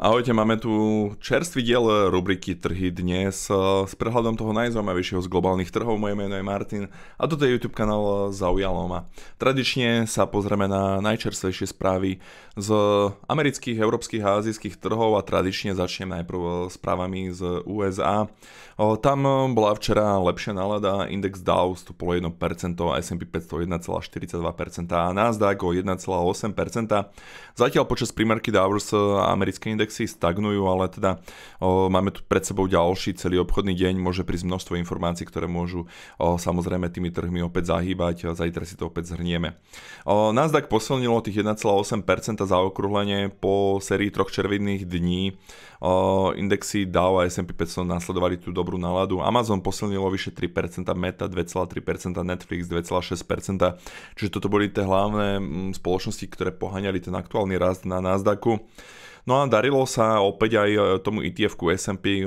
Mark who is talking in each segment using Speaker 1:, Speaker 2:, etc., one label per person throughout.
Speaker 1: Ahojte, máme tu čerstvý diel rubriky Trhy dnes eh, s prehľadom toho najzaujímavejšieho z globálnych trhov. Moje meno je Martin a toto je YouTube kanál Zaujalo ma. Tradične sa pozrieme na najčerstvejšie správy z amerických, európskych a azijských trhov a tradične začnem najprv eh, správami z USA. Tam eh, bola včera lepšia nálada, index Dow stúpol 1%, S&P 500 1,42% a Nasdaq o 1,8%. Zatiaľ počas primárky Dowers americké index indexy stagnujú, ale teda o, máme tu pred sebou ďalší celý obchodný deň, môže prísť množstvo informácií, ktoré môžu o, samozrejme tými trhmi opäť zahýbať, zajtra si to opäť zhrnieme. O, Nasdaq posilnilo tých 1,8% za okruhlenie po sérii troch červených dní. O, indexy Dow a S&P 500 nasledovali tú dobrú náladu. Amazon posilnilo vyše 3%, Meta 2,3%, Netflix 2,6%. Čiže toto boli tie hlavné mm, spoločnosti, ktoré poháňali ten aktuálny rast na Nasdaqu. No a darilo sa opäť aj e, tomu ETF-ku S&P e,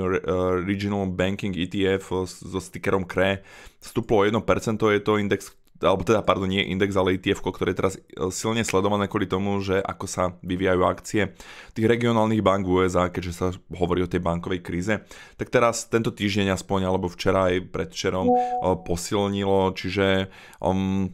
Speaker 1: Regional Banking ETF e, so stickerom CRE. Vstúplo o 1%, je to index, alebo teda, pardon, nie index, ale ETF, ktoré je teraz silne sledované kvôli tomu, že ako sa vyvíjajú akcie tých regionálnych bank v USA, keďže sa hovorí o tej bankovej kríze. Tak teraz tento týždeň aspoň, alebo včera aj predčerom no. posilnilo, čiže um,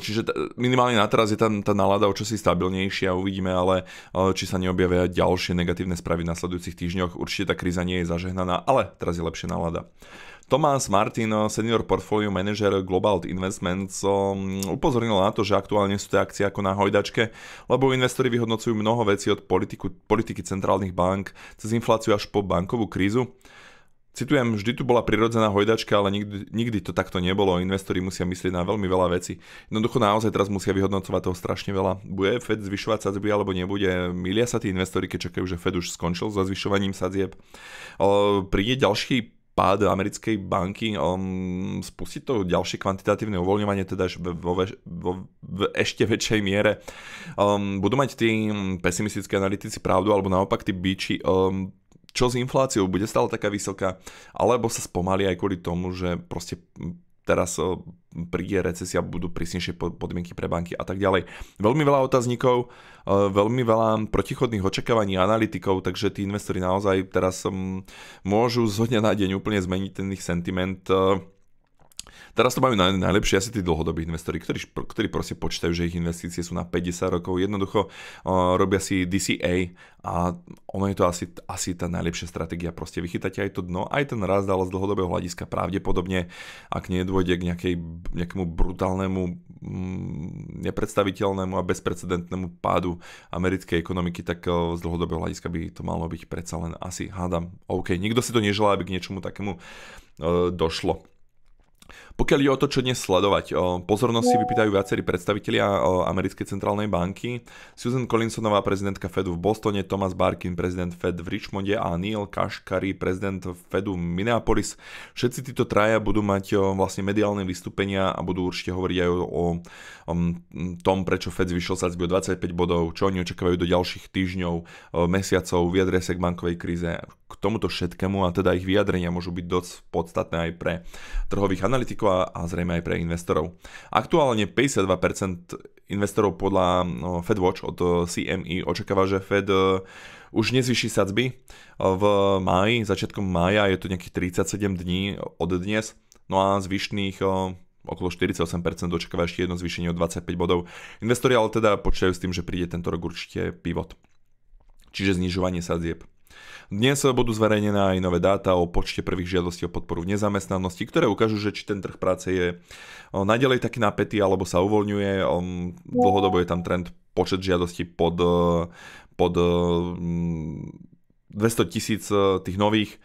Speaker 1: Čiže minimálne na teraz je tam tá nálada o čosi stabilnejšia, uvidíme ale, či sa neobjavia ďalšie negatívne správy v nasledujúcich týždňoch. Určite tá kríza nie je zažehnaná, ale teraz je lepšia nálada. Tomás Martin, senior portfolio manager Global Investments, upozornil na to, že aktuálne sú tie akcie ako na hojdačke, lebo investori vyhodnocujú mnoho vecí od politiku, politiky centrálnych bank cez infláciu až po bankovú krízu. Citujem, vždy tu bola prirodzená hojdačka, ale nikdy, nikdy to takto nebolo. Investori musia myslieť na veľmi veľa veci. Jednoducho naozaj teraz musia vyhodnocovať toho strašne veľa. Bude Fed zvyšovať sadzby alebo nebude? Milia sa tí investori, keď čakajú, že Fed už skončil so zvyšovaním sadzieb. Príde ďalší pád americkej banky, um, spustí to ďalšie kvantitatívne uvoľňovanie, teda vo, vo, v ešte väčšej miere. Um, budú mať tí pesimistickí analytici pravdu, alebo naopak tí bíči um, čo s infláciou bude stále taká vysoká, alebo sa spomalí aj kvôli tomu, že proste teraz e, príde recesia, budú prísnejšie podmienky pre banky a tak ďalej. Veľmi veľa otáznikov, e, veľmi veľa protichodných očakávaní analytikov, takže tí investori naozaj teraz môžu zhodne na deň úplne zmeniť ten ich sentiment e, Teraz to majú naj, najlepšie asi tí dlhodobí investori, ktorí, ktorí proste počítajú, že ich investície sú na 50 rokov. Jednoducho uh, robia si DCA a ono je to asi, asi tá najlepšia stratégia. Proste vychytať aj to dno, aj ten raz ale z dlhodobého hľadiska pravdepodobne, ak nedôjde k nejakej, nejakému brutálnemu, mm, nepredstaviteľnému a bezprecedentnému pádu americkej ekonomiky, tak uh, z dlhodobého hľadiska by to malo byť predsa len asi, hádam, OK. Nikto si to neželá, aby k niečomu takému uh, došlo. Pokiaľ ide o to, čo dnes sledovať, pozornosť si no. vypýtajú viacerí predstavitelia americkej centrálnej banky. Susan Collinsonová, prezidentka Fedu v Bostone, Thomas Barkin, prezident Fed v Richmonde a Neil Kashkari, prezident Fedu Minneapolis. Všetci títo traja budú mať vlastne mediálne vystúpenia a budú určite hovoriť aj o, tom, prečo Fed zvyšil sa o 25 bodov, čo oni očakávajú do ďalších týždňov, mesiacov, vyjadria sa k bankovej kríze, k tomuto všetkému a teda ich vyjadrenia môžu byť dosť podstatné aj pre trhových analytikov a, a zrejme aj pre investorov. Aktuálne 52% investorov podľa no, FedWatch od eh, CME očakáva, že Fed eh, už nezvyší sadzby eh, v máji, začiatkom mája je to nejakých 37 dní od dnes, no a zvyšných okolo 48% očakáva ešte jedno zvýšenie o 25 bodov. Investori ale teda počítajú s tým, že príde tento rok určite pivot. Čiže znižovanie sadzieb. Dnes budú zverejnené aj nové dáta o počte prvých žiadostí o podporu v nezamestnanosti, ktoré ukážu, že či ten trh práce je nadalej taký napätý alebo sa uvoľňuje. Dlhodobo je tam trend počet žiadostí pod, pod 200 tisíc tých nových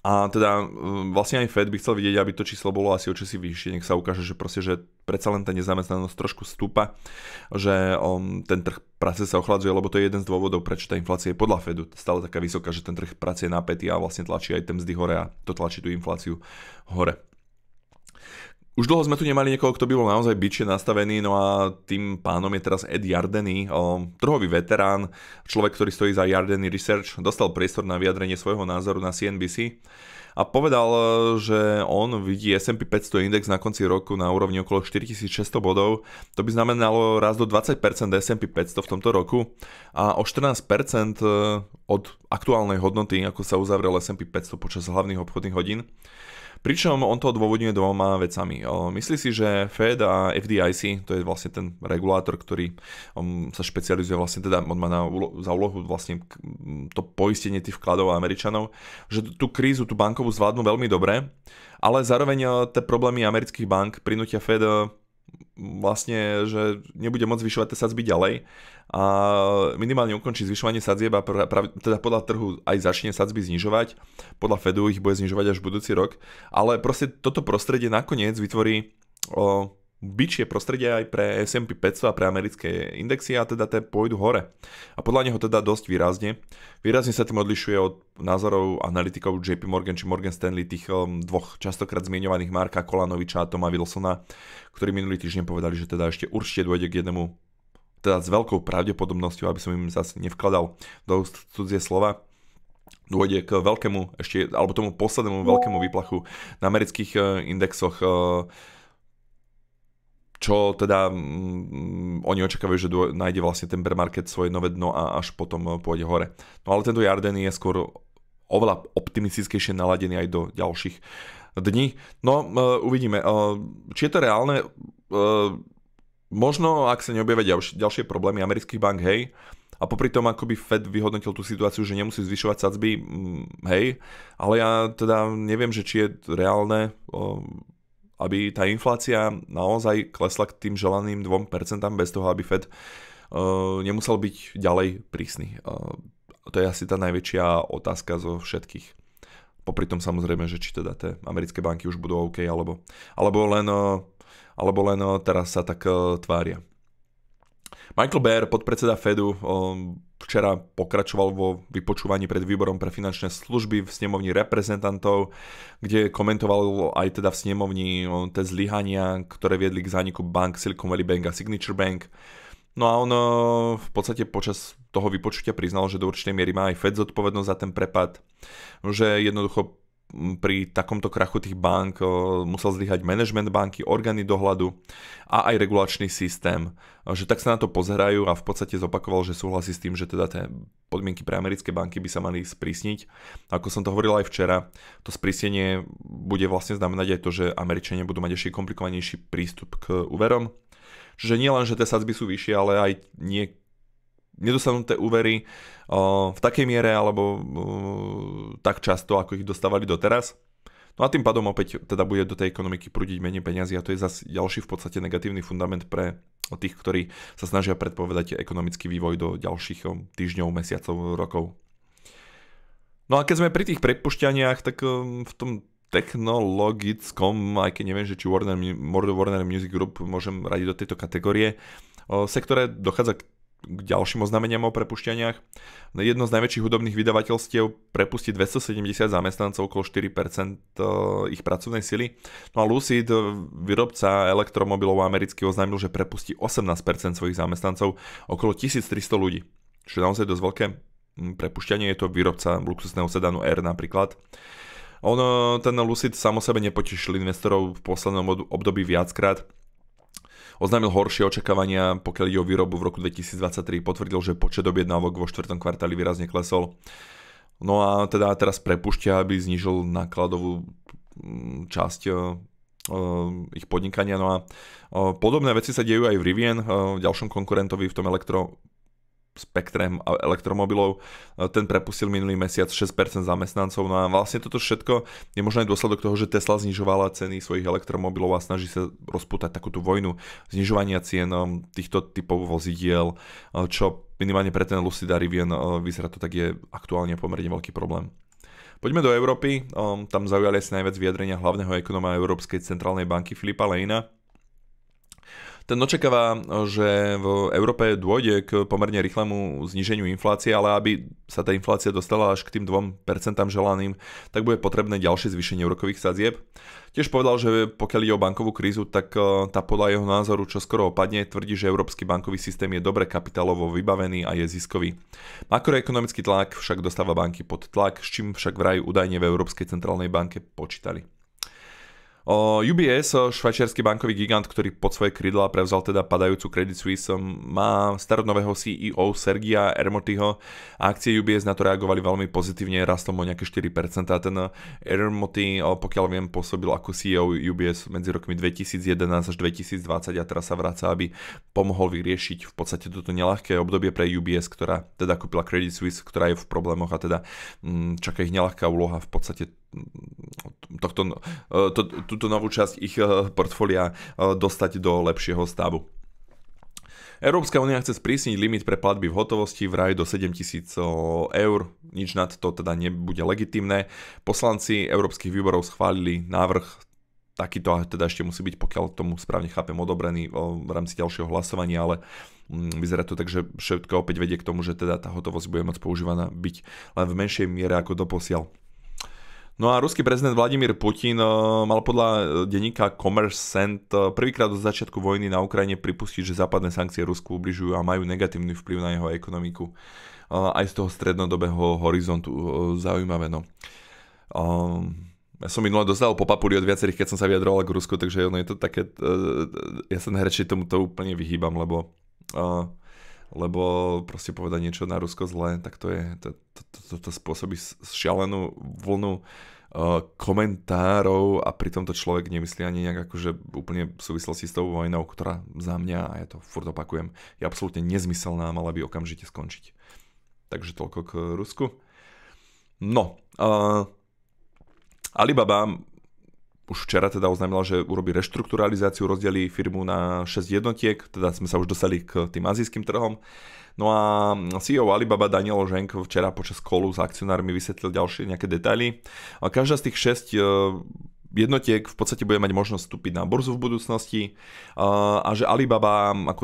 Speaker 1: a teda mm, vlastne aj Fed by chcel vidieť, aby to číslo bolo asi o čosi vyššie, nech sa ukáže, že proste, že predsa len tá nezamestnanosť trošku stúpa, že on, um, ten trh práce sa ochladzuje, lebo to je jeden z dôvodov, prečo tá inflácia je podľa Fedu stále taká vysoká, že ten trh práce je napätý a vlastne tlačí aj ten mzdy hore a to tlačí tú infláciu hore. Už dlho sme tu nemali niekoho, kto by bol naozaj byčie nastavený, no a tým pánom je teraz Ed Jardeny, trhový veterán, človek, ktorý stojí za Jardeny Research, dostal priestor na vyjadrenie svojho názoru na CNBC a povedal, že on vidí S&P 500 index na konci roku na úrovni okolo 4600 bodov. To by znamenalo raz do 20% S&P 500 v tomto roku a o 14% e, od aktuálnej hodnoty, ako sa uzavrel S&P 500 počas hlavných obchodných hodín. Pričom on to odôvodňuje dvoma vecami. Myslí si, že Fed a FDIC, to je vlastne ten regulátor, ktorý um, sa špecializuje vlastne teda, on má na, za úlohu vlastne to poistenie tých vkladov a Američanov, že tú krízu, tú bankovú zvládnu veľmi dobre, ale zároveň tie problémy amerických bank prinútia Fed vlastne, že nebude môcť zvyšovať tie sadzby ďalej a minimálne ukončí zvyšovanie sadzieb a prav, teda podľa trhu aj začne sadzby znižovať, podľa Fedu ich bude znižovať až budúci rok, ale proste toto prostredie nakoniec vytvorí o, byčie prostredie aj pre S&P 500 a pre americké indexy a teda tie pôjdu hore. A podľa neho teda dosť výrazne. Výrazne sa tým odlišuje od názorov analytikov JP Morgan či Morgan Stanley, tých um, dvoch častokrát zmienovaných Marka Kolanoviča a Toma Wilsona, ktorí minulý týždeň povedali, že teda ešte určite dôjde k jednému teda s veľkou pravdepodobnosťou, aby som im zase nevkladal do úst cudzie slova, dôjde k veľkému, ešte, alebo tomu poslednému veľkému výplachu na amerických uh, indexoch uh, čo teda mm, mm, oni očakávajú, že dô, nájde vlastne ten bear market svoje nové dno a až potom e, pôjde hore. No ale tento Jarden je skôr oveľa optimistickejšie naladený aj do ďalších dní. No uh, uvidíme, uh, či je to reálne, uh, možno ak sa neobjavia ďalš- ďalšie problémy amerických bank, hej, a popri tom akoby Fed vyhodnotil tú situáciu, že nemusí zvyšovať sadzby, mm, hej, ale ja teda neviem, že či je reálne aby tá inflácia naozaj klesla k tým želaným 2% bez toho, aby Fed uh, nemusel byť ďalej prísny. Uh, to je asi tá najväčšia otázka zo všetkých. Popri tom samozrejme, že či teda tie americké banky už budú OK, alebo, alebo len, e, alebo len teraz sa tak tvária. Michael Baer, podpredseda Fedu, včera pokračoval vo vypočúvaní pred výborom pre finančné služby v snemovni reprezentantov, kde komentoval aj teda v snemovni tie zlyhania, ktoré viedli k zániku bank Silicon Valley Bank a Signature Bank. No a on v podstate počas toho vypočutia priznal, že do určitej miery má aj Fed zodpovednosť za ten prepad, že jednoducho pri takomto krachu tých bank musel zlyhať management banky, orgány dohľadu a aj regulačný systém. Že tak sa na to pozerajú a v podstate zopakoval, že súhlasí s tým, že teda tie podmienky pre americké banky by sa mali sprísniť. Ako som to hovoril aj včera, to sprísnenie bude vlastne znamenať aj to, že Američania budú mať ešte komplikovanejší prístup k úverom. Čiže nie len, že tie sadzby sú vyššie, ale aj nie nedostanú úvery v takej miere alebo tak často, ako ich dostávali doteraz. No a tým pádom opäť teda bude do tej ekonomiky prúdiť menej peniazy a to je zase ďalší v podstate negatívny fundament pre tých, ktorí sa snažia predpovedať ekonomický vývoj do ďalších týždňov, mesiacov, rokov. No a keď sme pri tých prepušťaniach, tak v tom technologickom, aj keď neviem, že či Warner, Warner Music Group môžem radiť do tejto kategórie, sektore dochádza k k ďalším oznámeniam o prepušťaniach. Jedno z najväčších hudobných vydavateľstiev prepustí 270 zamestnancov, okolo 4% eh, ich pracovnej sily. No a Lucid, eh, výrobca elektromobilov americký, oznámil, že prepustí 18% svojich zamestnancov, okolo 1300 ľudí. Čo je naozaj dosť veľké hm, prepušťanie, je to výrobca luxusného sedanu R napríklad. On, eh, ten Lucid samo sebe nepotešil investorov v poslednom období viackrát Oznámil horšie očakávania, pokiaľ ide o výrobu v roku 2023, potvrdil, že počet objednávok vo štvrtom kvartáli výrazne klesol. No a teda teraz prepušťa, aby znižil nákladovú mm, časť e, e, ich podnikania. No a e, podobné veci sa dejú aj v Rivien, v ďalšom konkurentovi v tom elektro spektrem elektromobilov. E, ten prepustil minulý mesiac 6% zamestnancov. No a vlastne toto všetko je možno aj dôsledok toho, že Tesla znižovala ceny svojich elektromobilov a snaží sa rozputať takúto vojnu znižovania cien um, týchto typov vozidiel, uh, čo minimálne pre ten Lucid a Rivian uh, vyzerá to tak je aktuálne pomerne veľký problém. Poďme do Európy, um, tam zaujali asi najviac vyjadrenia hlavného ekonóma Európskej centrálnej banky Filipa Lejna, ten očakáva, že v Európe dôjde k pomerne rýchlemu zniženiu inflácie, ale aby sa tá inflácia dostala až k tým 2% želaným, tak bude potrebné ďalšie zvýšenie úrokových sadzieb. Tiež povedal, že pokiaľ ide o bankovú krízu, tak e, tá podľa jeho názoru čo skoro opadne, tvrdí, že európsky bankový systém je dobre kapitálovo vybavený a je ziskový. Makroekonomický tlak však dostáva banky pod tlak, s čím však vraj údajne v Európskej centrálnej banke počítali. UBS, švajčiarsky bankový gigant, ktorý pod svoje krydla prevzal teda padajúcu Credit Suisse, má starodnového CEO Sergia Ermotyho a akcie UBS na to reagovali veľmi pozitívne, rastom o nejaké 4%. A ten Ermoty, pokiaľ viem, pôsobil ako CEO UBS medzi rokmi 2011 až 2020 a teraz sa vráca, aby pomohol vyriešiť v podstate toto nelahké obdobie pre UBS, ktorá teda kúpila Credit Suisse, ktorá je v problémoch a teda mm, čaká ich nelahká úloha v podstate tohto, no- e, to, túto novú časť ich e, portfólia e, dostať do lepšieho stavu. Európska únia chce sprísniť limit pre platby v hotovosti v raj do 7000 eur, nič nad to teda nebude legitimné. Poslanci európskych výborov schválili návrh takýto, teda ešte musí byť, pokiaľ tomu správne chápem, odobrený v rámci ďalšieho hlasovania, ale mm, vyzerá to tak, že všetko opäť vedie k tomu, že teda tá hotovosť bude môcť používaná byť len v menšej miere ako doposiaľ. No a ruský prezident Vladimír Putin eh, mal podľa eh, denníka Commerce Cent eh, prvýkrát od začiatku vojny na Ukrajine pripustiť, že západné sankcie Rusku ubližujú a majú negatívny vplyv na jeho ekonomiku. Aj z toho strednodobého horizontu zaujímavé. No. Ja som minule dostal po papuli od viacerých, keď som sa vyjadroval k Rusku, takže ono je to také... Ja sa tomu tomuto úplne vyhýbam, lebo lebo proste povedať niečo na Rusko zlé, tak to je, to, to, to, to spôsobí šialenú vlnu uh, komentárov a pritom to človek nemyslí ani nejak akože úplne v súvislosti s tou vojnou, ktorá za mňa, a ja to furt opakujem, je absolútne nezmyselná a mala by okamžite skončiť. Takže toľko k Rusku. No, uh, Alibaba už včera teda oznámila, že urobí reštrukturalizáciu, rozdelí firmu na 6 jednotiek, teda sme sa už dostali k tým azijským trhom. No a CEO Alibaba Daniel Ženk včera počas kolu s akcionármi vysvetlil ďalšie nejaké detaily. A každá z tých 6 e, jednotiek v podstate bude mať možnosť vstúpiť na burzu v budúcnosti a že Alibaba, ako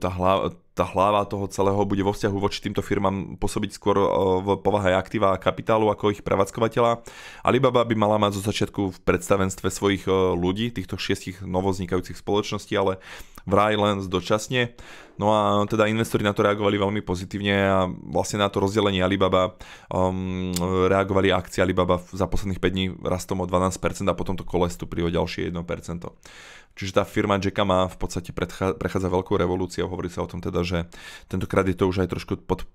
Speaker 1: tá hlava, tá hlava toho celého bude vo vzťahu voči týmto firmám pôsobiť skôr v povahe aktíva a kapitálu ako ich prevádzkovateľa. Alibaba by mala mať zo začiatku v predstavenstve svojich ľudí, týchto šiestich novoznikajúcich spoločností, ale vraj len dočasne. No a teda investori na to reagovali veľmi pozitívne a vlastne na to rozdelenie Alibaba um, reagovali akcie Alibaba za posledných 5 dní rastom o 12% a potom to kole stúpli o ďalšie 1%. Čiže tá firma Jacka má v podstate prechádza veľkou revolúciou, hovorí sa o tom teda, že tentokrát je to už aj trošku pod,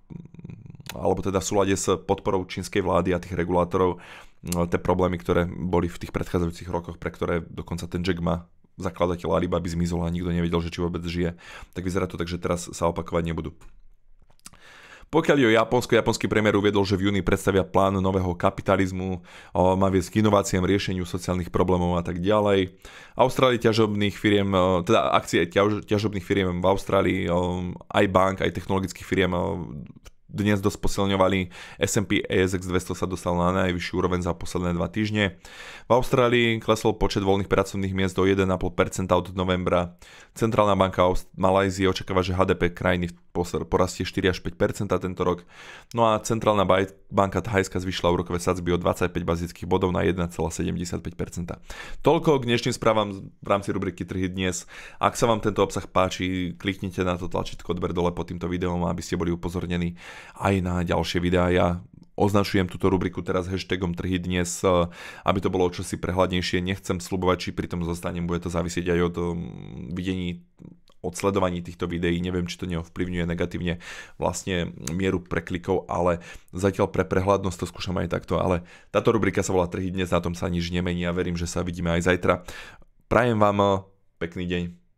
Speaker 1: alebo teda v súlade s podporou čínskej vlády a tých regulátorov, no, tie problémy, ktoré boli v tých predchádzajúcich rokoch, pre ktoré dokonca ten Jack Ma zakladateľ by zmizol a nikto nevedel, že či vôbec žije. Tak vyzerá to tak, že teraz sa opakovať nebudú. Pokiaľ je o Japonsko, japonský premiér uviedol, že v júni predstavia plán nového kapitalizmu, má viesť k inováciám, riešeniu sociálnych problémov a tak ďalej. Austrálii ťažobných firiem, e, teda akcie ťaž, ťažobných firiem v Austrálii, e, aj bank, aj technologických firiem e, dnes dosť posilňovali. S&P ASX 200 sa dostal na najvyšší úroveň za posledné dva týždne. V Austrálii klesol počet voľných pracovných miest do 1,5% od novembra. Centrálna banka Malajzie očakáva, že HDP krajiny v porastie 4 až 5 tento rok. No a Centrálna banka Thajska zvyšila úrokové sadzby o 25 bazických bodov na 1,75 Toľko k dnešným správam v rámci rubriky Trhy dnes. Ak sa vám tento obsah páči, kliknite na to tlačítko odber dole pod týmto videom, aby ste boli upozornení aj na ďalšie videá. Ja označujem túto rubriku teraz hashtagom trhy dnes, eh, aby to bolo čosi prehľadnejšie. Nechcem slubovať, či pri tom zostanem, bude to závisieť aj od mm, videní odsledovaní týchto videí, neviem, či to neovplyvňuje negatívne vlastne mieru preklikov, ale zatiaľ pre prehľadnosť to skúšam aj takto, ale táto rubrika sa volá Trhy dnes, na tom sa nič nemení a verím, že sa vidíme aj zajtra. Prajem vám eh, pekný deň.